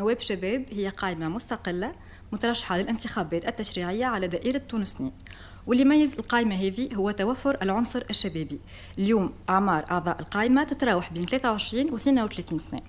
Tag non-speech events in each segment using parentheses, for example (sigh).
نواب شباب هي قائمة مستقلة مترشحة للانتخابات التشريعية على دائرة تونسني واللي يميز القائمة هذه هو توفر العنصر الشبابي اليوم أعمار أعضاء القائمة تتراوح بين 23 و 32 سنة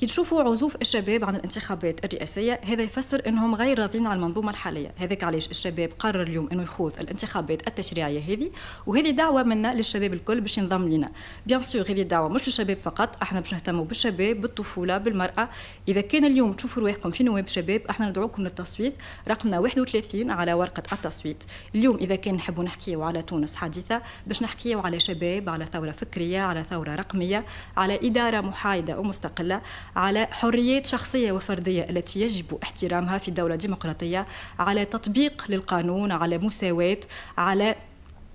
كي تشوفوا عزوف الشباب عن الانتخابات الرئاسيه هذا يفسر انهم غير راضين على المنظومه الحاليه هذاك علاش الشباب قرر اليوم انه يخوض الانتخابات التشريعيه هذه وهذه دعوه منا للشباب الكل باش ينضم لنا بيان سور هذه دعوه مش للشباب فقط احنا باش نهتموا بالشباب بالطفوله بالمراه اذا كان اليوم تشوفوا رواحكم في نواب شباب احنا ندعوكم للتصويت رقمنا 31 على ورقه التصويت اليوم اذا كان نحبوا نحكيوا على تونس حديثه باش نحكيوا على شباب على ثوره فكريه على ثوره رقميه على اداره محايده ومستقله على حريات شخصية وفردية التي يجب احترامها في دولة ديمقراطية على تطبيق للقانون على مساواة على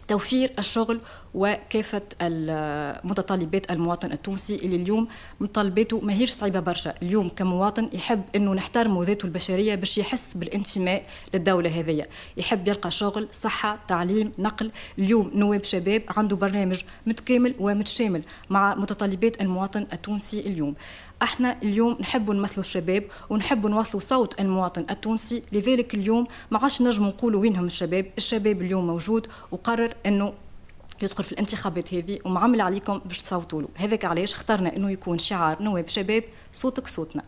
توفير الشغل وكافة متطلبات المواطن التونسي اللي اليوم متطلباته ماهيش صعيبة برشا اليوم كمواطن يحب أنه نحترمه ذاته البشرية باش يحس بالانتماء للدولة هذية يحب يلقى شغل صحة تعليم نقل اليوم نواب شباب عنده برنامج متكامل ومتشامل مع متطلبات المواطن التونسي اليوم احنا اليوم نحب نمثلوا الشباب ونحب نوصلوا صوت المواطن التونسي لذلك اليوم ما عادش نجم نقولوا وينهم الشباب الشباب اليوم موجود وقرر انه يدخل في الانتخابات هذه ومعمل عليكم باش تصوتوا له هذاك علاش اخترنا انه يكون شعار نواب شباب صوتك صوتنا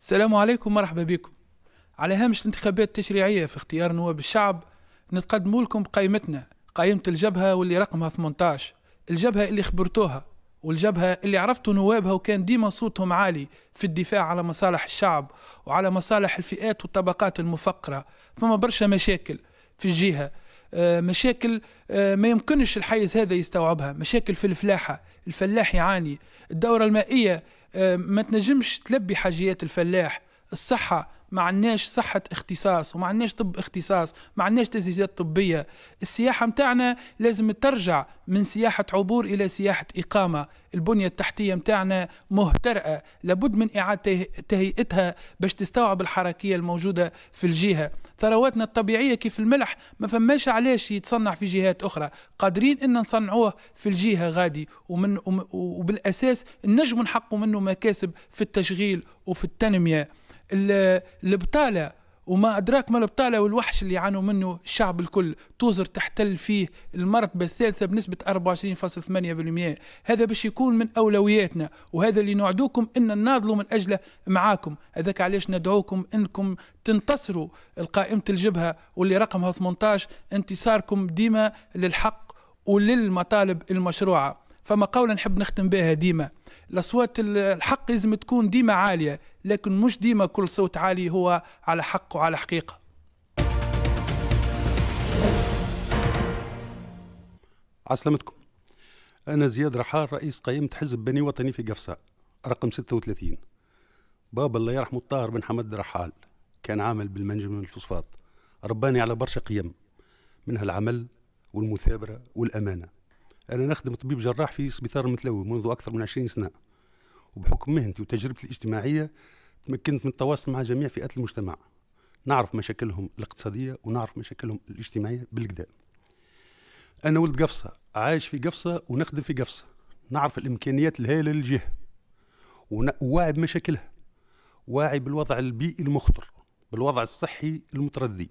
السلام عليكم مرحبا بكم على هامش الانتخابات التشريعية في اختيار نواب الشعب نتقدم لكم قائمتنا قائمة الجبهة واللي رقمها 18 الجبهة اللي خبرتوها والجبهة اللي عرفتوا نوابها وكان ديما صوتهم عالي في الدفاع على مصالح الشعب وعلى مصالح الفئات والطبقات المفقرة فما برشا مشاكل في الجهة آه، مشاكل آه، ما يمكنش الحيز هذا يستوعبها مشاكل في الفلاحة الفلاح يعاني الدورة المائية آه، ما تنجمش تلبي حاجيات الفلاح الصحة ما عندناش صحة اختصاص وما عندناش طب اختصاص ما عندناش تجهيزات طبية السياحة متاعنا لازم ترجع من سياحة عبور إلى سياحة إقامة البنية التحتية متاعنا مهترئة لابد من إعادة تهيئتها باش تستوعب الحركية الموجودة في الجهة ثرواتنا الطبيعية كيف الملح ما فماش علاش يتصنع في جهات أخرى قادرين إن نصنعوه في الجهة غادي ومن وبالأساس نجم نحقوا منه مكاسب في التشغيل وفي التنمية البطاله وما أدراك ما البطالة والوحش اللي يعانوا منه الشعب الكل توزر تحتل فيه المرتبة الثالثة بنسبة 24.8% هذا باش يكون من أولوياتنا وهذا اللي نوعدوكم أن نناضلوا من أجله معاكم هذاك علاش ندعوكم أنكم تنتصروا القائمة الجبهة واللي رقمها 18 انتصاركم ديما للحق وللمطالب المشروعة فما قولا نحب نختم بها ديما الاصوات الحق لازم تكون ديما عاليه لكن مش ديما كل صوت عالي هو على حق وعلى حقيقه عسلامتكم أنا زياد رحال رئيس قائمة حزب بني وطني في قفصة رقم 36 بابا الله يرحمه الطاهر بن حمد رحال كان عامل بالمنجم من الفوسفات رباني على برشا قيم منها العمل والمثابرة والأمانة أنا نخدم طبيب جراح في سبيطار المتلوي منذ أكثر من 20 سنة وبحكم مهنتي وتجربتي الاجتماعية تمكنت من التواصل مع جميع فئات المجتمع نعرف مشاكلهم الاقتصادية ونعرف مشاكلهم الاجتماعية بالكدا أنا ولد قفصة عايش في قفصة ونخدم في قفصة نعرف الإمكانيات الهائلة للجهة وواعي بمشاكلها واعي بالوضع البيئي المخطر بالوضع الصحي المتردي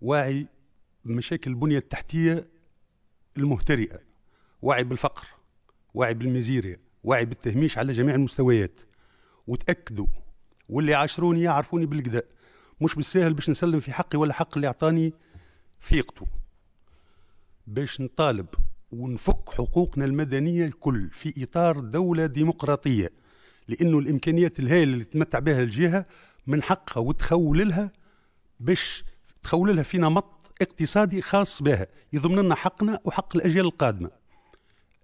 واعي بمشاكل البنية التحتية المهترئه واعي بالفقر واعي بالمزيريا واعي بالتهميش على جميع المستويات وتاكدوا واللي عاشروني يعرفوني بالكدا مش بالساهل باش نسلم في حقي ولا حق اللي اعطاني ثقته باش نطالب ونفك حقوقنا المدنية الكل في إطار دولة ديمقراطية لأنه الإمكانيات الهائلة اللي تمتع بها الجهة من حقها وتخول لها باش تخول لها في نمط اقتصادي خاص بها يضمن لنا حقنا وحق الأجيال القادمة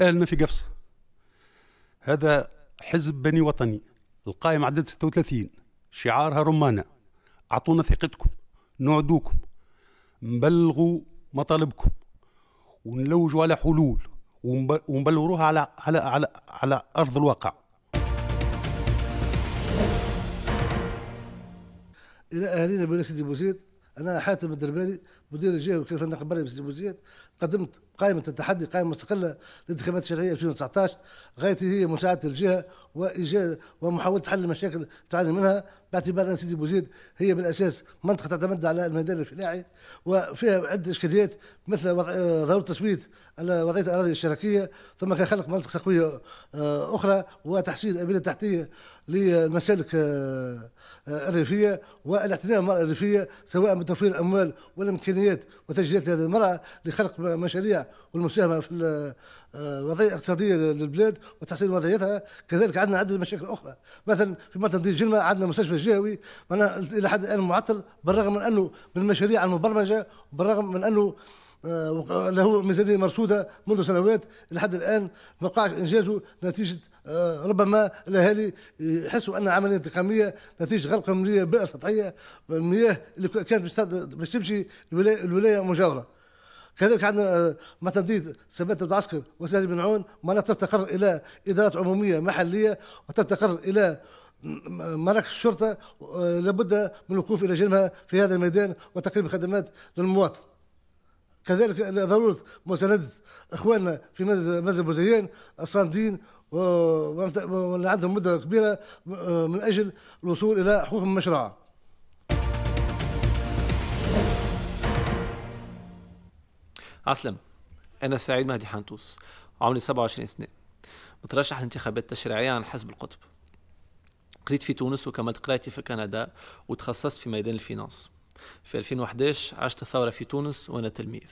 اهلنا في قفص هذا حزب بني وطني القائم عدد 36 شعارها رمانة أعطونا ثقتكم نعدوكم نبلغوا مطالبكم ونلوجوا على حلول ونبلوروها على على على على ارض الواقع الى أهلنا بلا سيدي بوزيد انا حاتم الدربالي مدير الجهه وكيف النقابيه بسيدي بوزيد قدمت قائمة التحدي قائمة مستقلة للانتخابات الشرعية 2019 غايتي هي مساعدة الجهة وإيجاد ومحاولة حل المشاكل تعاني منها باعتبار أن سيدي بوزيد هي بالأساس منطقة تعتمد على الميدان الفلاحي وفيها عدة إشكاليات مثل آه، ضرورة تثبيت وضعية الأراضي الشركية ثم كخلق منطقة سقوية آه، أخرى وتحسين أبنية التحتية للمسالك آه، الريفية والاعتناء بالمرأة الريفية سواء بتوفير الأموال والإمكانيات وتسجيلات هذه المرأة لخلق المشاريع والمساهمه في الوضعيه آه، الاقتصاديه للبلاد وتحسين وضعيتها كذلك عندنا عده مشاكل اخرى مثلا في منطقه جلمه عندنا مستشفى جهوي معناها الى حد الان معطل بالرغم من انه من المشاريع المبرمجه بالرغم من انه آه، له ميزانيه مرصوده منذ سنوات لحد الان ما وقعش انجازه نتيجه آه، ربما الاهالي يحسوا ان عمليه انتقاميه نتيجه غرق مليه بئر سطحيه المياه اللي كانت باش تمشي الولايه المجاوره كذلك عندنا مع تمديد سبات بن وسهل بن عون معناها تفتقر الى ادارات عموميه محليه وتفتقر الى مراكز الشرطه آه، لابد من الوقوف الى جنبها في هذا الميدان وتقريب خدمات للمواطن. كذلك ضروره مسانده اخواننا في مدى بوزيان الصامدين واللي عندهم مده كبيره آه، من اجل الوصول الى حقوقهم المشروعه. اسلم أنا سعيد مهدي حنطوس عمري 27 سنة مترشح للانتخابات التشريعيه عن حزب القطب قريت في تونس وكملت قرايتي في كندا وتخصصت في ميدان الفينانس في 2011 عشت الثورة في تونس وأنا تلميذ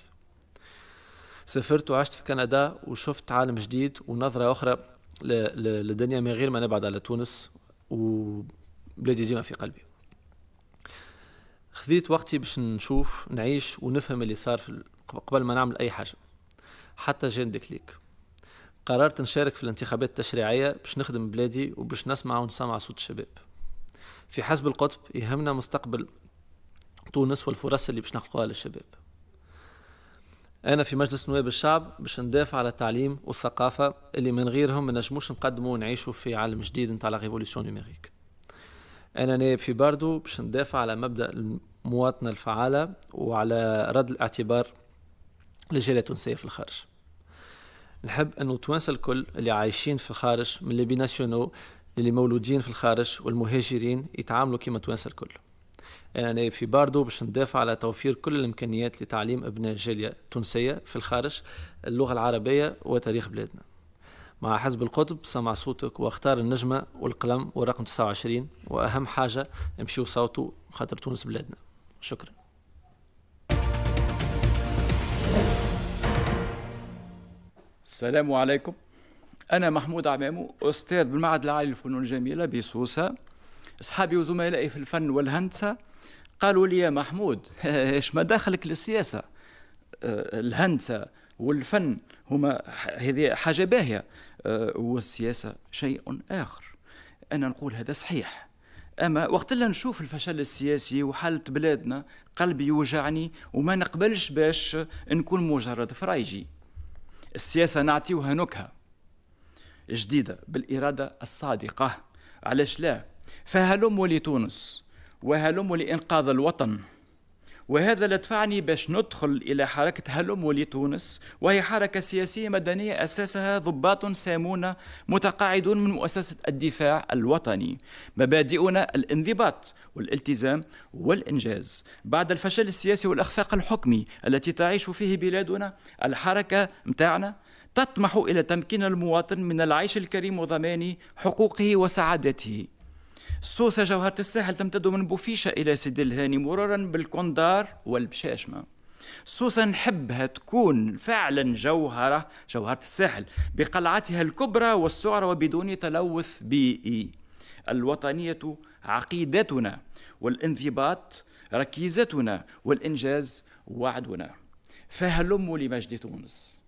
سافرت وعشت في كندا وشفت عالم جديد ونظرة أخرى للدنيا من غير ما نبعد على تونس وبلادي ديما في قلبي خذيت وقتي باش نشوف نعيش ونفهم اللي صار في قبل ما نعمل أي حاجة حتى جان ديكليك قررت نشارك في الانتخابات التشريعية باش نخدم بلادي وباش نسمع ونسمع صوت الشباب في حزب القطب يهمنا مستقبل تونس والفرص اللي باش نخلقوها للشباب أنا في مجلس نواب الشعب باش ندافع على التعليم والثقافة اللي من غيرهم ما نجموش نقدموا ونعيشوا في عالم جديد نتاع لا ريفوليسيون نيميريك أنا نائب في باردو باش ندافع على مبدأ المواطنة الفعالة وعلى رد الاعتبار لجالية التونسيه في الخارج نحب أن التوانسة الكل اللي عايشين في الخارج من اللي بيناسيونو اللي مولودين في الخارج والمهاجرين يتعاملوا كما التوانسة الكل يعني في باردو باش ندافع على توفير كل الامكانيات لتعليم ابناء الجاليه التونسيه في الخارج اللغه العربيه وتاريخ بلادنا مع حزب القطب سمع صوتك واختار النجمه والقلم ورقم 29 واهم حاجه امشيو صوتوا خاطر تونس بلادنا شكرا السلام عليكم أنا محمود عمامو أستاذ بالمعهد العالي للفنون الجميلة بسوسة أصحابي وزملائي في الفن والهندسة قالوا لي يا محمود (laughs) إيش ما دخلك للسياسة آه، الهندسة والفن هما هذه حاجة باهية آه، والسياسة شيء آخر أنا نقول هذا صحيح اما وقت اللي نشوف الفشل السياسي وحاله بلادنا قلبي يوجعني وما نقبلش باش نكون مجرد فرايجي السياسة نعطيوها نكهة جديدة بالإرادة الصادقة علاش لا فهلموا لتونس وهلموا لإنقاذ الوطن وهذا اللي دفعني باش ندخل إلى حركة هلم تونس وهي حركة سياسية مدنية أساسها ضباط سامون متقاعدون من مؤسسة الدفاع الوطني مبادئنا الانضباط والالتزام والإنجاز بعد الفشل السياسي والإخفاق الحكمي التي تعيش فيه بلادنا الحركة متاعنا تطمح إلى تمكين المواطن من العيش الكريم وضمان حقوقه وسعادته سوسة جوهرة الساحل تمتد من بوفيشة إلى سيدي الهاني مرورا بالكوندار والبشاشمة سوسة نحبها تكون فعلا جوهرة جوهرة الساحل بقلعتها الكبرى والصغرى وبدون تلوث بيئي الوطنية عقيدتنا والانضباط ركيزتنا والإنجاز وعدنا فهلموا لمجد تونس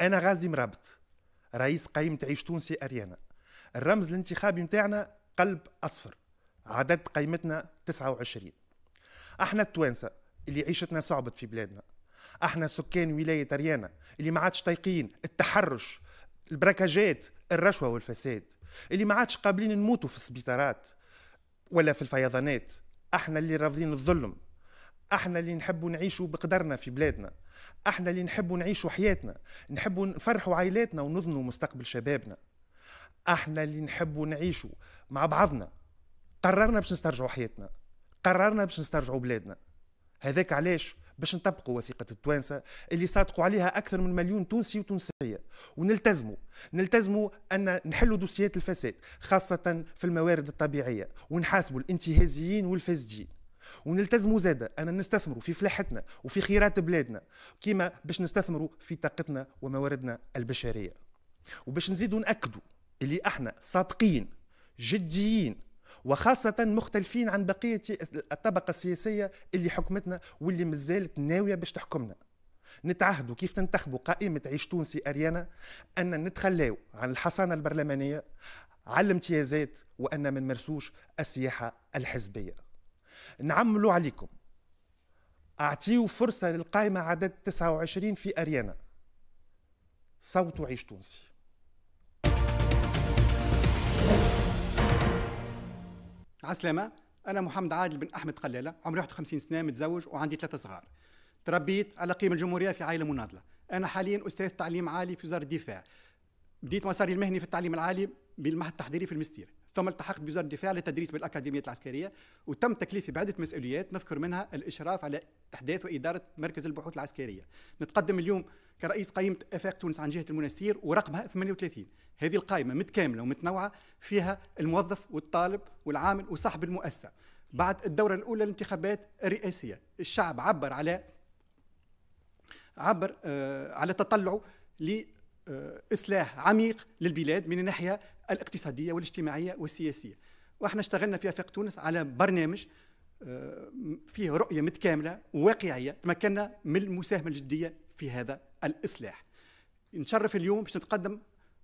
أنا غازي مرابط رئيس قايمة عيش تونسي أريانا الرمز الانتخابي متاعنا قلب أصفر عدد قيمتنا 29 احنا التوانسة اللي عيشتنا صعبت في بلادنا احنا سكان ولاية أريانا اللي ما عادش طايقين التحرش البركاجات الرشوة والفساد اللي ما عادش قابلين نموتوا في السبيطارات ولا في الفيضانات احنا اللي رافضين الظلم احنا اللي نحبوا نعيشوا بقدرنا في بلادنا احنا اللي نحبوا نعيشوا حياتنا نحبوا نفرحوا عائلاتنا ونظنوا مستقبل شبابنا احنا اللي نحبوا نعيشوا مع بعضنا قررنا باش نسترجعوا حياتنا قررنا باش نسترجعوا بلادنا هذاك علاش باش نطبقوا وثيقة التوانسة اللي صادقوا عليها أكثر من مليون تونسي وتونسية ونلتزموا نلتزموا أن نحلوا دوسيات الفساد خاصة في الموارد الطبيعية ونحاسبوا الانتهازيين والفاسدين ونلتزموا زاده انا نستثمروا في فلاحتنا وفي خيرات بلادنا كيما باش نستثمروا في طاقتنا ومواردنا البشريه وباش نزيدوا ناكدوا اللي احنا صادقين جديين وخاصة مختلفين عن بقية الطبقة السياسية اللي حكمتنا واللي مازالت ناوية باش تحكمنا نتعهدوا كيف تنتخبوا قائمة عيش تونسي أريانا أن نتخلاو عن الحصانة البرلمانية على الامتيازات وأن ما نمارسوش السياحة الحزبية نعملوا عليكم أعطيوا فرصة للقائمة عدد 29 في أريانا صوتوا عيش تونسي عسلامة أنا محمد عادل بن أحمد قلالة عمري 51 سنة متزوج وعندي ثلاثة صغار تربيت على قيم الجمهورية في عائلة مناضلة أنا حاليا أستاذ تعليم عالي في وزارة الدفاع بديت مساري المهني في التعليم العالي بالمعهد التحضيري في المستير ثم التحقت بوزاره الدفاع للتدريس بالاكاديميه العسكريه وتم تكليفي بعده مسؤوليات نذكر منها الاشراف على احداث واداره مركز البحوث العسكريه نتقدم اليوم كرئيس قائمه افاق تونس عن جهه المنستير ورقمها 38 هذه القائمه متكامله ومتنوعه فيها الموظف والطالب والعامل وصاحب المؤسسه بعد الدوره الاولى للانتخابات الرئاسيه الشعب عبر على عبر آه، على تطلعه لاصلاح عميق للبلاد من الناحيه الاقتصاديه والاجتماعيه والسياسيه واحنا اشتغلنا في افاق تونس على برنامج آه، فيه رؤيه متكامله وواقعيه تمكنا من المساهمه الجديه في هذا الاصلاح نشرف اليوم باش نتقدم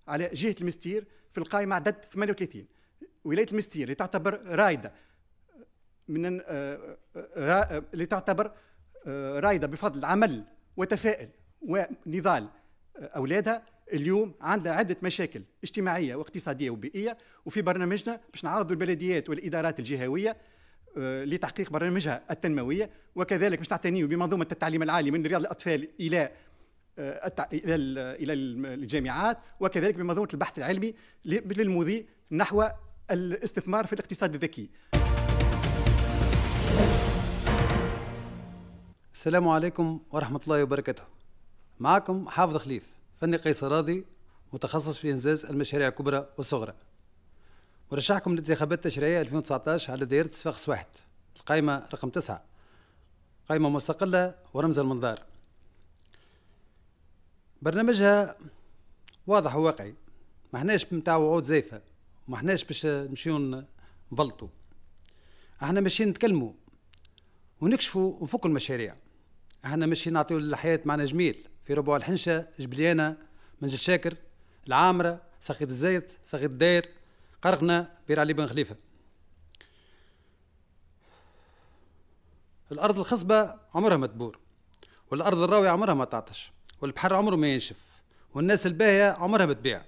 على جهه المستير في القائمه عدد 38 ولايه المستير اللي تعتبر رائده آه، من آه، اللي تعتبر رائده بفضل عمل وتفاؤل ونضال اولادها اليوم عندها عده مشاكل اجتماعيه واقتصاديه وبيئيه وفي برنامجنا باش نعرضوا البلديات والادارات الجهويه آه، لتحقيق برنامجها التنمويه وكذلك باش نعتنيوا بمنظومه التعليم العالي من رياض الاطفال الى آه، الى الى الجامعات وكذلك بمنظومه البحث العلمي للمضي نحو الاستثمار في الاقتصاد الذكي. السلام عليكم ورحمه الله وبركاته. معكم حافظ خليف فني قيس راضي متخصص في إنجاز المشاريع الكبرى والصغرى ورشحكم للانتخابات التشريعية 2019 على دائرة صفاقس واحد القائمة رقم تسعة قائمة مستقلة ورمز المنظار برنامجها واضح وواقعي ما حناش نتاع وعود زيفة ما حناش باش نمشيو نبلطوا احنا ماشيين نتكلموا ونكشفوا ونفكوا المشاريع احنا ماشيين نعطيو للحياة معنا جميل في ربوع الحنشة جبليانة منجل شاكر العامرة سخيط الزيت سخيط الدير قرقنا بير علي بن خليفة الأرض الخصبة عمرها ما تبور والأرض الراوية عمرها ما تعطش والبحر عمره ما ينشف والناس الباهية عمرها ما تبيع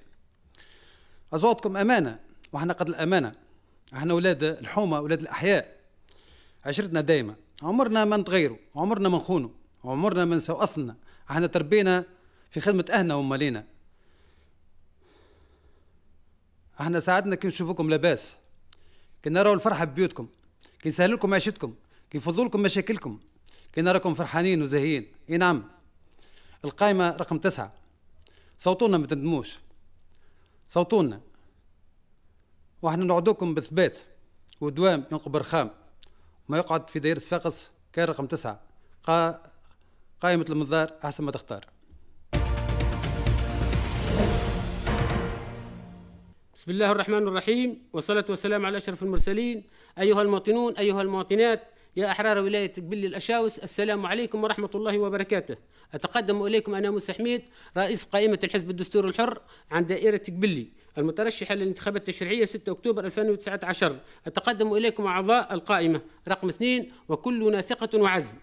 أزواتكم أمانة وإحنا قد الأمانة إحنا ولاد الحومة ولاد الأحياء عشرتنا دايما عمرنا ما نتغيروا عمرنا ما نخونوا عمرنا ما نسوا أصلنا احنا تربينا في خدمة أهلنا ومالينا احنا ساعدنا كي نشوفوكم لاباس كي نراو الفرحة ببيوتكم كي نسهل لكم عيشتكم كي نفضوا لكم مشاكلكم كي نراكم فرحانين وزاهيين اي نعم القائمة رقم تسعة صوتونا ما تندموش صوتونا واحنا نعدوكم بثبات ودوام ينقب رخام ما يقعد في دير صفاقس كان رقم تسعة قا قائمة المنظار أحسن ما تختار بسم الله الرحمن الرحيم والصلاة والسلام على أشرف المرسلين أيها المواطنون أيها المواطنات يا أحرار ولاية قبل الأشاوس السلام عليكم ورحمة الله وبركاته أتقدم إليكم أنا موسى حميد رئيس قائمة الحزب الدستور الحر عن دائرة قبلي المترشحة للانتخابات التشريعية 6 أكتوبر 2019 أتقدم إليكم أعضاء القائمة رقم اثنين وكلنا ثقة وعزم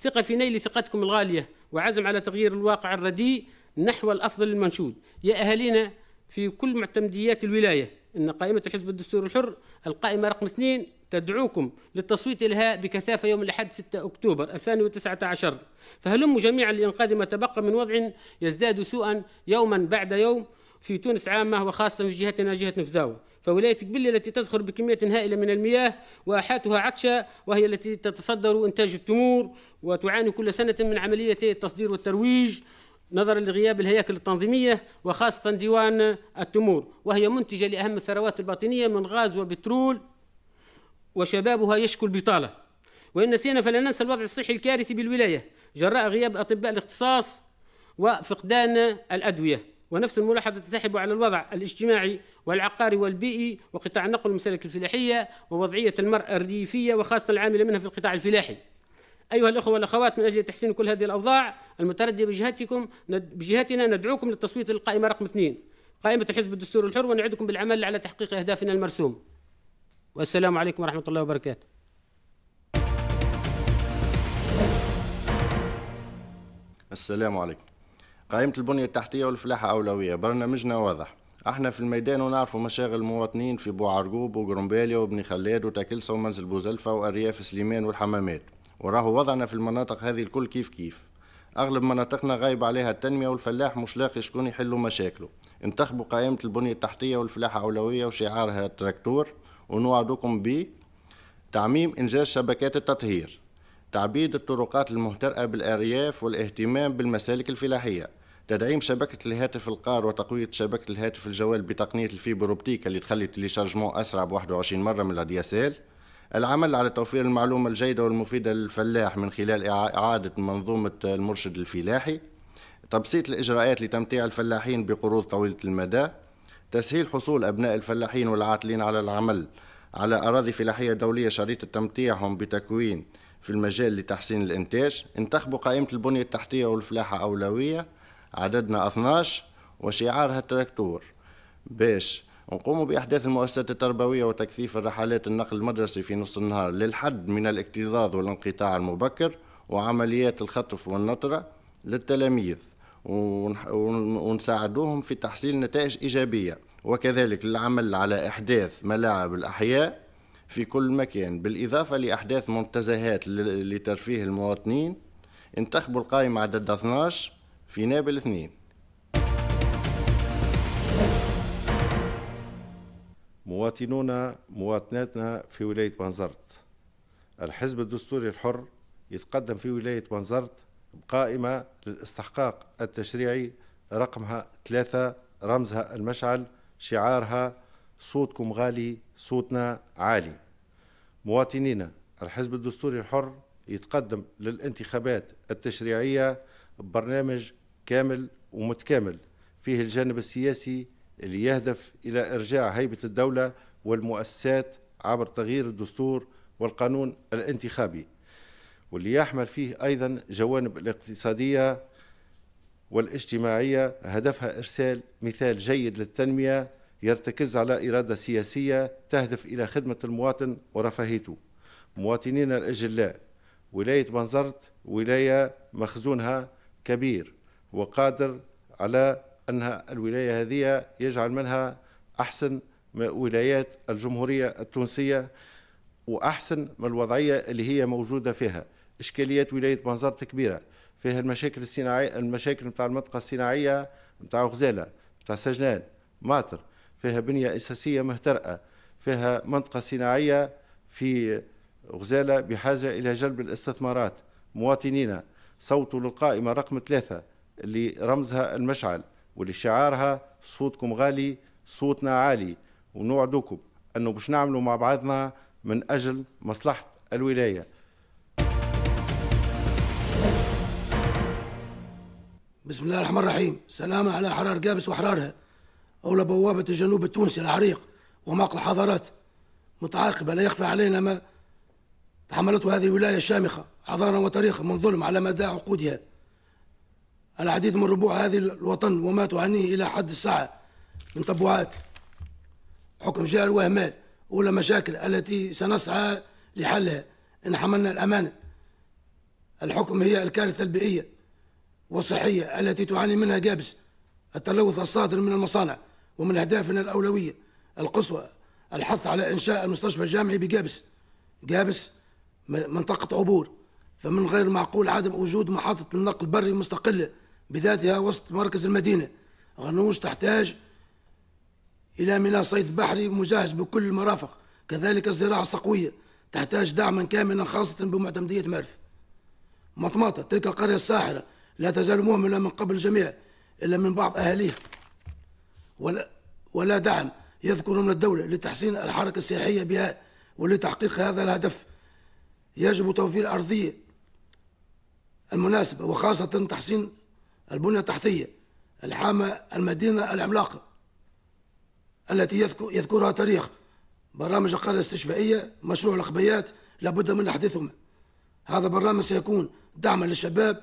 ثقة في نيل ثقتكم الغالية وعزم على تغيير الواقع الرديء نحو الأفضل المنشود يا أهالينا في كل معتمديات الولاية إن قائمة الحزب الدستور الحر القائمة رقم اثنين تدعوكم للتصويت لها بكثافة يوم الأحد 6 أكتوبر 2019 فهلموا جميعا لإنقاذ ما تبقى من وضع يزداد سوءا يوما بعد يوم في تونس عامة وخاصة في جهتنا جهة نفزاوة فولاية قبلة التي تزخر بكمية هائلة من المياه واحاتها عطشة وهي التي تتصدر إنتاج التمور وتعاني كل سنة من عملية التصدير والترويج نظرا لغياب الهياكل التنظيمية وخاصة ديوان التمور وهي منتجة لأهم الثروات الباطنية من غاز وبترول وشبابها يشكو البطالة وإن نسينا فلا ننسى الوضع الصحي الكارثي بالولاية جراء غياب أطباء الاختصاص وفقدان الأدوية ونفس الملاحظة تنسحب على الوضع الاجتماعي والعقاري والبيئي وقطاع النقل والمسالك الفلاحية ووضعية المرأة الريفية وخاصة العاملة منها في القطاع الفلاحي أيها الأخوة والأخوات من أجل تحسين كل هذه الأوضاع المتردية بجهتكم بجهتنا ندعوكم للتصويت للقائمة رقم اثنين قائمة الحزب الدستوري الحر ونعدكم بالعمل على تحقيق أهدافنا المرسوم والسلام عليكم ورحمة الله وبركاته السلام عليكم قائمة البنية التحتية والفلاحة أولوية برنامجنا واضح احنا في الميدان ونعرفوا مشاغل المواطنين في بوعرقوب وقرنباليا وبني خلاد وتاكلسا ومنزل بوزلفة وأرياف سليمان والحمامات وراهو وضعنا في المناطق هذه الكل كيف كيف أغلب مناطقنا غايب عليها التنمية والفلاح مش لاقي شكون يحلوا مشاكله انتخبوا قائمة البنية التحتية والفلاحة أولوية وشعارها التراكتور ونوعدكم ب تعميم إنجاز شبكات التطهير تعبيد الطرقات المهترئة بالأرياف والاهتمام بالمسالك الفلاحية تدعيم شبكة الهاتف القار وتقوية شبكة الهاتف الجوال بتقنية الفيبر أوبتيك اللي تخلي التليشارجمون أسرع ب 21 مرة من الأدي اس العمل على توفير المعلومة الجيدة والمفيدة للفلاح من خلال إعادة منظومة المرشد الفلاحي تبسيط الإجراءات لتمتيع الفلاحين بقروض طويلة المدى تسهيل حصول أبناء الفلاحين والعاطلين على العمل على أراضي فلاحية دولية شريطة تمتيعهم بتكوين في المجال لتحسين الإنتاج انتخبوا قائمة البنية التحتية والفلاحة أولوية عددنا 12 وشعارها التراكتور باش نقوموا بإحداث المؤسسات التربوية وتكثيف الرحلات النقل المدرسي في نص النهار للحد من الاكتظاظ والانقطاع المبكر وعمليات الخطف والنطرة للتلاميذ ونساعدوهم في تحصيل نتائج إيجابية وكذلك العمل على إحداث ملاعب الأحياء في كل مكان بالإضافة لأحداث منتزهات لترفيه المواطنين انتخبوا القائمة عدد 12 في نابل اثنين مواطنونا مواطناتنا في ولاية بنزرت الحزب الدستوري الحر يتقدم في ولاية بنزرت بقائمة للاستحقاق التشريعي رقمها ثلاثة رمزها المشعل شعارها صوتكم غالي صوتنا عالي مواطنينا الحزب الدستوري الحر يتقدم للانتخابات التشريعية ببرنامج كامل ومتكامل فيه الجانب السياسي اللي يهدف إلى إرجاع هيبة الدولة والمؤسسات عبر تغيير الدستور والقانون الانتخابي واللي يحمل فيه أيضا جوانب الاقتصادية والاجتماعية هدفها إرسال مثال جيد للتنمية يرتكز على إرادة سياسية تهدف إلى خدمة المواطن ورفاهيته مواطنين الأجلاء ولاية بنزرت ولاية مخزونها كبير وقادر على أنها الولاية هذه يجعل منها أحسن ولايات الجمهورية التونسية وأحسن من الوضعية اللي هي موجودة فيها إشكاليات ولاية بنزرت كبيرة فيها المشاكل الصناعية المشاكل نتاع المنطقة الصناعية نتاع غزالة نتاع سجنان ماطر فيها بنية أساسية مهترئة فيها منطقة صناعية في غزالة بحاجة إلى جلب الاستثمارات مواطنينا صوتوا للقائمة رقم ثلاثة اللي رمزها المشعل واللي شعارها صوتكم غالي صوتنا عالي ونوعدوكم انه باش نعملوا مع بعضنا من اجل مصلحه الولايه بسم الله الرحمن الرحيم سلام على حرار قابس وحرارها أولى بوابة الجنوب التونسي العريق ومعقل الحضارات متعاقبة لا يخفى علينا ما تحملته هذه الولاية الشامخة حضارة وتاريخ من ظلم على مدى عقودها العديد من ربوع هذه الوطن وما تعانيه إلى حد الساعة من تبوعات حكم جائر وإهمال ولا مشاكل التي سنسعى لحلها إن حملنا الأمانة الحكم هي الكارثة البيئية والصحية التي تعاني منها جابس التلوث الصادر من المصانع ومن أهدافنا الأولوية القصوى الحث على إنشاء المستشفى الجامعي بجابس جابس منطقة عبور فمن غير معقول عدم وجود محطة النقل البري مستقلة بذاتها وسط مركز المدينة غنوش تحتاج إلى ميناء صيد بحري مجهز بكل المرافق كذلك الزراعة الصقوية تحتاج دعما كاملا خاصة بمعتمدية مارث مطماطة تلك القرية الساحرة لا تزال مهملة من قبل الجميع إلا من بعض أهاليها ولا, ولا دعم يذكر من الدولة لتحسين الحركة السياحية بها ولتحقيق هذا الهدف يجب توفير الأرضية المناسبة وخاصة تحسين البنية التحتية الحامة المدينة العملاقة التي يذكرها تاريخ برامج القرية الاستشفائية مشروع الأخبيات لابد من أحدثهما هذا برنامج سيكون دعما للشباب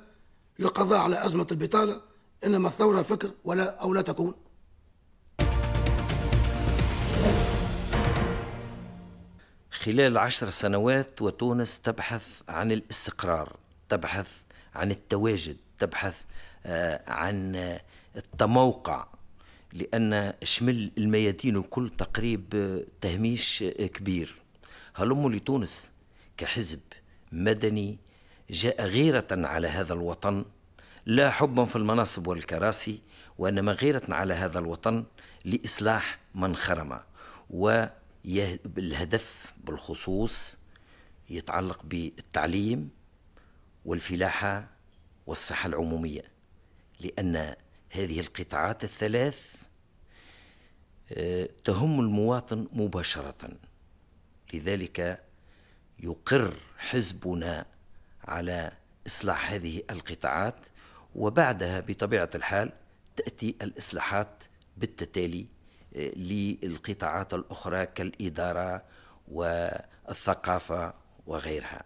للقضاء على أزمة البطالة إنما الثورة فكر ولا أو لا تكون خلال عشر سنوات وتونس تبحث عن الاستقرار تبحث عن التواجد تبحث آه، عن التموقع لأن شمل الميادين الكل تقريب تهميش كبير هلموا لتونس كحزب مدني جاء غيرة على هذا الوطن لا حبا في المناصب والكراسي وإنما غيرة على هذا الوطن لإصلاح من خرم والهدف بالخصوص يتعلق بالتعليم والفلاحة والصحة العمومية لأن هذه القطاعات الثلاث آه، تهم المواطن مباشرة لذلك يقر حزبنا على إصلاح هذه القطاعات وبعدها بطبيعة الحال تأتي الإصلاحات بالتتالي آه، للقطاعات الأخرى كالإدارة والثقافة وغيرها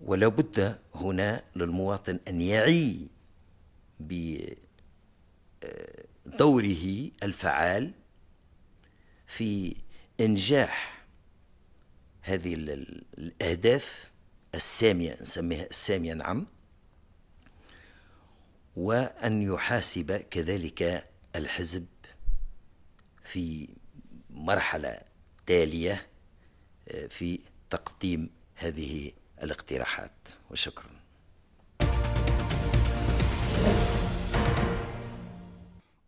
ولا بد هنا للمواطن أن يعي بدوره آه، الفعال في إنجاح هذه الأهداف السامية نسميها السامية نعم وأن يحاسب كذلك الحزب في مرحلة تالية آه، في تقديم هذه الاقتراحات وشكرا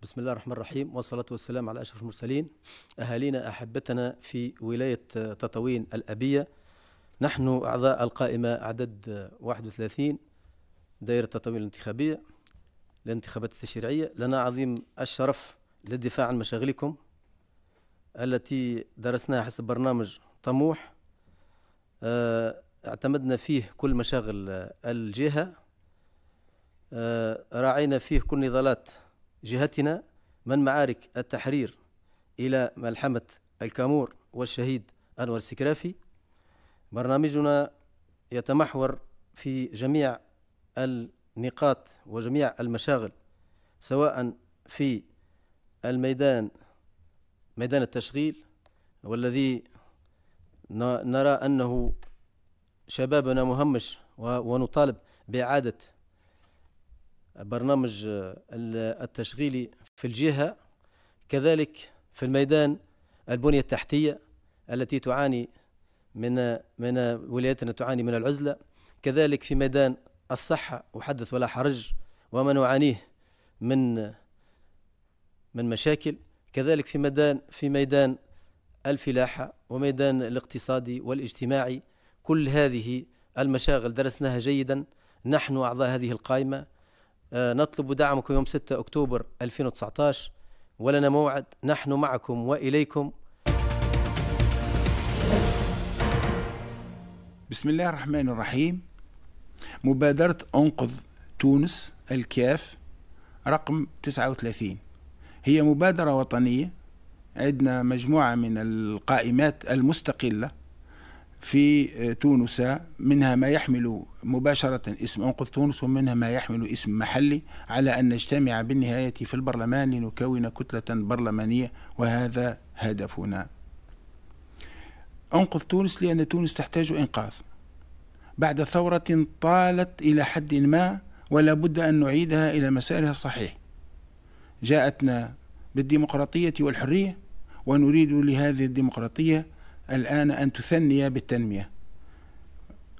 بسم الله الرحمن الرحيم والصلاة والسلام على أشرف المرسلين أهالينا أحبتنا في ولاية تطاوين الأبية نحن أعضاء القائمة عدد 31 دائرة تطاوين الانتخابية للانتخابات التشريعية لنا عظيم الشرف للدفاع عن مشاغلكم التي درسناها حسب برنامج طموح آه، اعتمدنا فيه كل مشاغل الجهة آه، راعينا فيه كل نضالات جهتنا من معارك التحرير إلى ملحمة الكامور والشهيد أنور السكرافي برنامجنا يتمحور في جميع النقاط وجميع المشاغل سواء في الميدان ميدان التشغيل والذي نرى أنه شبابنا مهمش ونطالب بإعادة برنامج آه، التشغيلي في الجهة كذلك في الميدان البنية التحتية التي تعاني من من ولايتنا تعاني من العزلة كذلك في ميدان الصحة وحدث ولا حرج وما نعانيه من من مشاكل كذلك في ميدان في ميدان الفلاحة وميدان الاقتصادي والاجتماعي كل هذه المشاغل درسناها جيدا نحن أعضاء هذه القائمة آه، نطلب دعمكم يوم 6 أكتوبر 2019 ولنا موعد نحن معكم وإليكم بسم الله الرحمن الرحيم مبادرة أنقذ تونس الكاف رقم 39 هي مبادرة وطنية عندنا مجموعة من القائمات المستقلة في آه، تونس منها ما يحمل مباشرة اسم أنقذ تونس ومنها ما يحمل اسم محلي على أن نجتمع بالنهاية في البرلمان لنكون كتلة برلمانية وهذا هدفنا أنقذ تونس لأن تونس تحتاج إنقاذ بعد ثورة طالت إلى حد ما ولا بد أن نعيدها إلى مسارها الصحيح جاءتنا بالديمقراطية والحرية ونريد لهذه الديمقراطية الآن أن تثني بالتنمية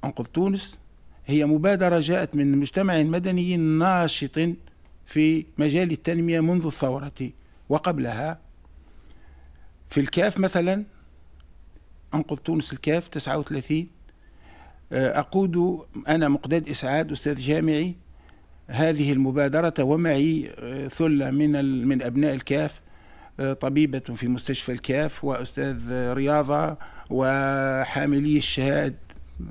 أنقذ تونس هي مبادرة جاءت من مجتمع مدني ناشط في مجال التنمية منذ الثورة وقبلها في الكاف مثلا أنقذ تونس الكاف 39 آه، أقود أنا مقداد إسعاد أستاذ جامعي هذه المبادرة ومعي آه، ثلة من من أبناء الكاف طبيبة في مستشفى الكاف وأستاذ رياضة وحاملي الشهاد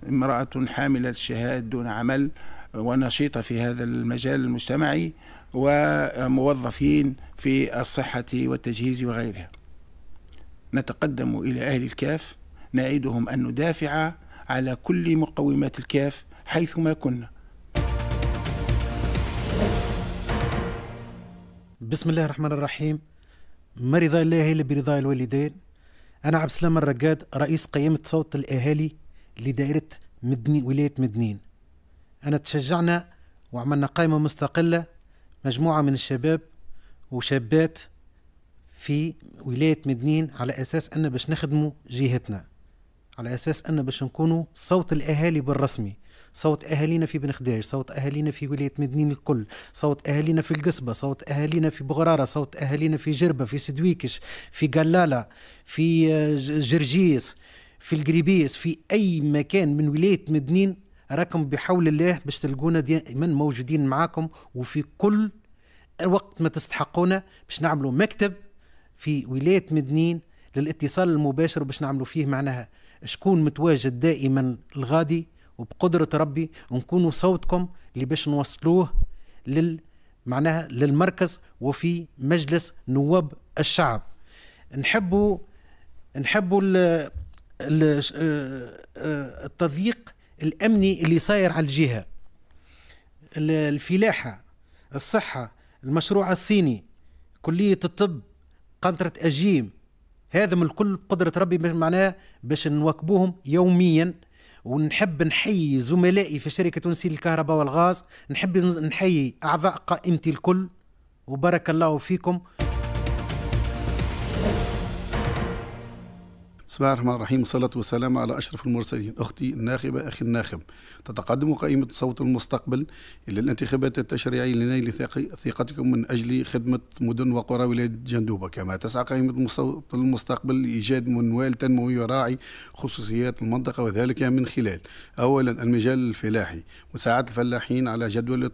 امرأة حاملة الشهاد دون عمل ونشيطة في هذا المجال المجتمعي وموظفين في الصحة والتجهيز وغيرها نتقدم إلى أهل الكاف نعيدهم أن ندافع على كل مقومات الكاف حيثما كنا بسم الله الرحمن الرحيم ما رضا الله إلا برضا الوالدين أنا عبد السلام الرقاد رئيس قيمة صوت الأهالي لدائرة مدني ولاية مدنين أنا تشجعنا وعملنا قائمة مستقلة مجموعة من الشباب وشابات في ولاية مدنين على أساس أن باش نخدموا جهتنا على أساس أن باش نكونوا صوت الأهالي بالرسمي صوت اهالينا في بن خداش صوت اهالينا في ولايه مدنين الكل صوت اهالينا في القصبه صوت اهالينا في بغراره صوت اهالينا في جربه في سدويكش في قلاله في آه، جرجيس في القريبيس في اي مكان من ولايه مدنين راكم بحول الله باش تلقونا دائما موجودين معاكم وفي كل وقت ما تستحقونا باش نعملوا مكتب في ولايه مدنين للاتصال المباشر باش نعملوا فيه معناها شكون متواجد دائما الغادي وبقدرة ربي نكونوا صوتكم اللي باش نوصلوه لل معناها للمركز وفي مجلس نواب الشعب نحبوا نحبوا آه، التضييق الامني اللي صاير على الجهه الفلاحه الصحه المشروع الصيني كليه الطب قنطره اجيم هذا من الكل بقدره ربي معناها باش نواكبوهم يوميا ونحب نحيي زملائي في شركة تونسي الكهرباء والغاز نحب نحيي أعضاء قائمتي الكل وبارك الله فيكم بسم الله الرحمن الرحيم والصلاة والسلام على أشرف المرسلين أختي الناخبة أخي الناخب تتقدم قائمة صوت المستقبل إلى الانتخابات التشريعية لنيل ثقتكم من أجل خدمة مدن وقرى ولاية جندوبة كما تسعى قائمة صوت المستقبل لإيجاد منوال تنموي يراعي خصوصيات المنطقة وذلك من خلال أولا المجال الفلاحي مساعدة الفلاحين على جدول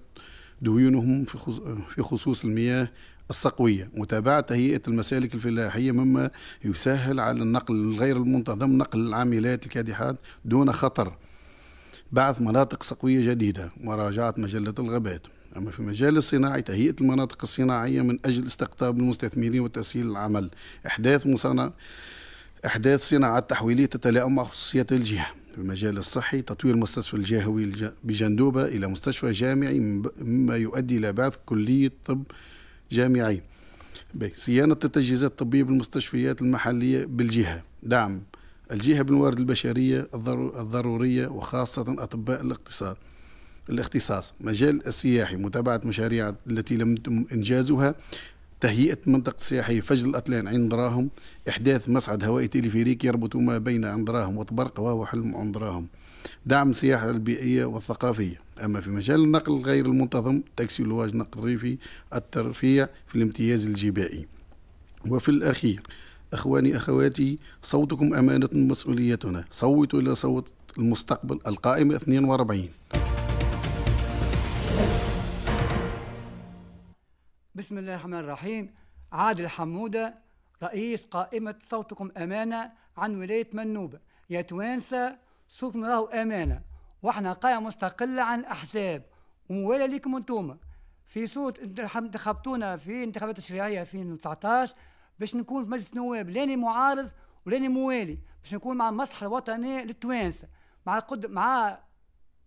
ديونهم في خصوص المياه السقوية متابعة تهيئة المسالك الفلاحية مما يسهل على النقل الغير المنتظم نقل العاملات الكادحات دون خطر بعث مناطق سقوية جديدة مراجعة مجلة الغابات أما في مجال الصناعي تهيئة المناطق الصناعية من أجل استقطاب المستثمرين وتسهيل العمل إحداث مصنع إحداث صناعات تحويلية تتلائم مع خصوصية الجهة في المجال الصحي تطوير مستشفى الجهوي بجندوبة إلى مستشفى جامعي مما يؤدي إلى بعث كلية طب جامعي صيانة التجهيزات الطبية بالمستشفيات المحلية بالجهة دعم الجهة بالموارد البشرية الضرورية وخاصة أطباء الاقتصاد الاختصاص مجال السياحي متابعة مشاريع التي لم يتم إنجازها تهيئة منطقة سياحية فجر الأطلان عند دراهم إحداث مصعد هوائي تلفريك يربط ما بين عند دراهم وطبرق وهو حلم عند دراهم دعم السياحة البيئية والثقافية أما في مجال النقل غير المنتظم تاكسي لواج النقل الريفي الترفيع في الامتياز الجبائي وفي الأخير أخواني أخواتي صوتكم أمانة مسؤوليتنا صوتوا إلى صوت المستقبل القائمة 42 بسم الله الرحمن الرحيم عادل حمودة رئيس قائمة صوتكم أمانة عن ولاية منوبة يا توانسة صوتنا راهو أمانة واحنا قاية مستقلة عن الأحزاب وموالة ليكم انتوما في صوت انتخبتونا في انتخابات التشريعية 2019 باش نكون في مجلس النواب لاني معارض ولاني موالي باش نكون مع المصلحة الوطنية للتوانسة مع القد... مع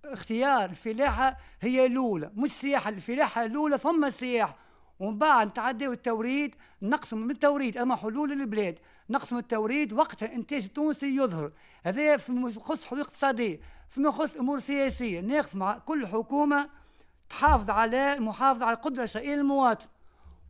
اختيار الفلاحة هي الأولى مش السياحة الفلاحة الأولى ثم السياحة ومن بعد نتعداو التوريد نقسم من التوريد اما حلول للبلاد نقسم التوريد وقتها الانتاج التونسي يظهر هذا في حلول اقتصاديه فيما يخص امور سياسيه ناخذ مع كل حكومه تحافظ على المحافظه على القدره الشرائيه للمواطن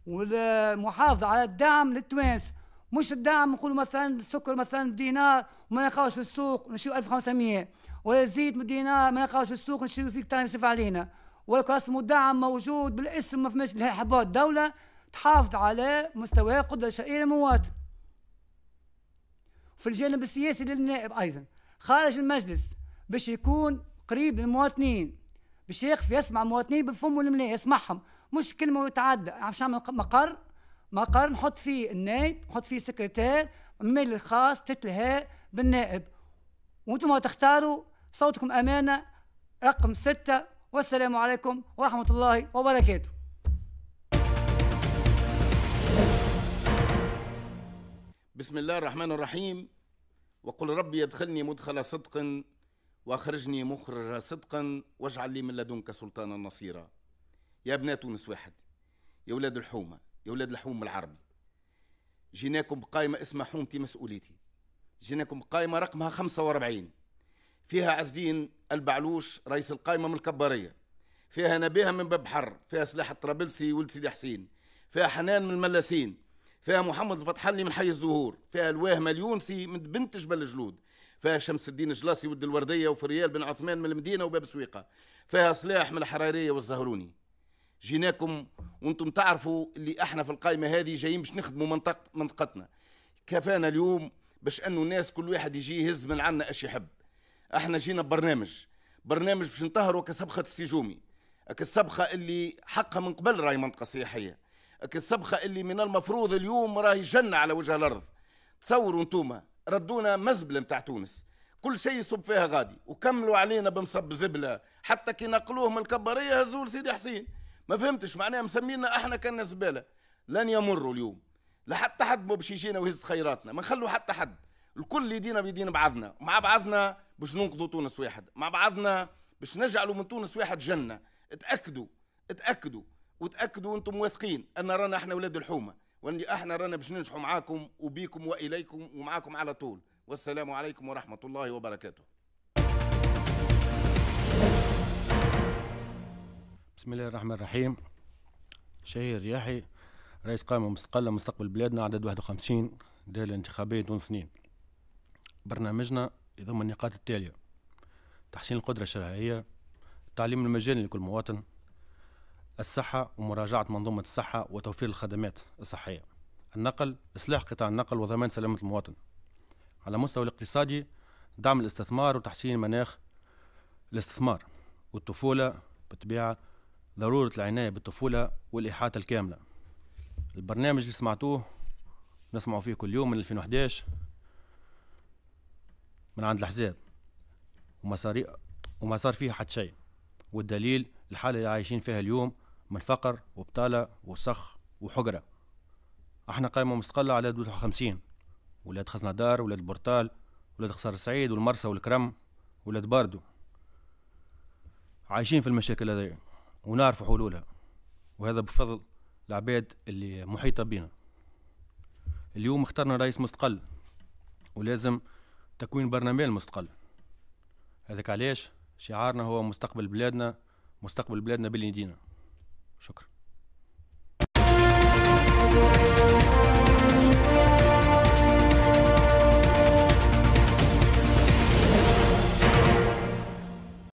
والمحافظه على الدعم للتوانس مش الدعم نقول مثلا السكر مثلا دينار وما نلقاوش في السوق نشيو 1500 ولا الزيت من دينار ما نلقاوش في السوق نشيو زيت تاني يصرف علينا ولا اسمه دعم موجود بالاسم ما فماش اللي حبوه الدوله تحافظ على مستوى القدره الشرائيه للمواطن في الجانب السياسي للنائب ايضا خارج المجلس باش يكون قريب للمواطنين باش يقف يسمع المواطنين بفمه الملاي يسمعهم مش كلمه ويتعدى عشان نعمل مقر مقر نحط فيه النائب نحط فيه سكرتير ميل الخاص تتلهى بالنائب وانتم تختاروا صوتكم امانه رقم ستة والسلام عليكم ورحمه الله وبركاته بسم الله الرحمن الرحيم وقل ربي يدخلني مدخل صدق واخرجني مخرجا صدقا واجعل لي من لدنك سلطانا نصيرا يا بنات تونس واحد يا ولاد الحومة يا ولاد الحوم العربي جيناكم بقايمة اسمها حومتي مسؤوليتي جيناكم بقايمة رقمها 45 فيها عز الدين البعلوش رئيس القايمة من الكبارية فيها نبيها من باب حر فيها سلاح الطرابلسي ولد سيدي حسين فيها حنان من الملاسين فيها محمد الفتحلي من حي الزهور فيها الواه مليونسي من بنت جبل الجلود فيها شمس الدين جلاصي ود الورديه وفريال بن عثمان من المدينه وباب سويقه فيها صلاح من الحراريه والزهروني جيناكم وانتم تعرفوا اللي احنا في القائمه هذه جايين باش نخدموا منطقة منطقتنا كفانا اليوم باش انه الناس كل واحد يجي يهز من عنا اش يحب احنا جينا ببرنامج برنامج باش نطهروا كسبخة السجومي كسبخة اللي حقها من قبل راهي منطقه سياحيه كسبخة اللي من المفروض اليوم راهي جنه على وجه الارض تصوروا انتوما ردونا مزبله نتاع تونس كل شيء يصب فيها غادي وكملوا علينا بمصب زبله حتى كي نقلوه من الكبريه هزوه لسيدي حسين ما فهمتش معناها مسمينا احنا كنا زباله لن يمروا اليوم لحتى حد ما باش يجينا ويهز خيراتنا ما نخلوا حتى حد الكل يدينا بيدين بعضنا مع بعضنا باش ننقذوا تونس واحد مع بعضنا باش نجعلوا من تونس واحد جنه اتاكدوا اتاكدوا وتاكدوا انتم واثقين ان رانا احنا ولاد الحومه واني احنا رانا باش ننجحوا معاكم وبيكم واليكم ومعاكم على طول والسلام عليكم ورحمه الله وبركاته بسم الله الرحمن الرحيم شهير رياحي رئيس قائمة مستقلة مستقبل بلادنا عدد 51 داخل الانتخابية تونس اثنين برنامجنا يضم النقاط التالية تحسين القدرة الشرعية التعليم المجاني لكل مواطن الصحة ومراجعة منظومة الصحة وتوفير الخدمات الصحية النقل إصلاح قطاع النقل وضمان سلامة المواطن على مستوى الاقتصادي دعم الاستثمار وتحسين مناخ الاستثمار والطفولة بالطبيعة ضرورة العناية بالطفولة والإحاطة الكاملة البرنامج اللي سمعتوه نسمعوا فيه كل يوم من 2011 من عند الأحزاب وما صار وما صار فيه حد شيء والدليل الحالة اللي عايشين فيها اليوم من فقر وبطالة وصخ وحقرة احنا قائمة مستقلة على دولة خمسين ولاد خزنة دار ولاد البرتال ولاد خسار السعيد والمرسى والكرم ولاد باردو عايشين في المشاكل هذه ونعرف حلولها وهذا بفضل العباد اللي محيطة بينا اليوم اخترنا رئيس مستقل ولازم تكوين برنامج مستقل هذاك علاش شعارنا هو مستقبل بلادنا مستقبل بلادنا باللي يدينا شكرا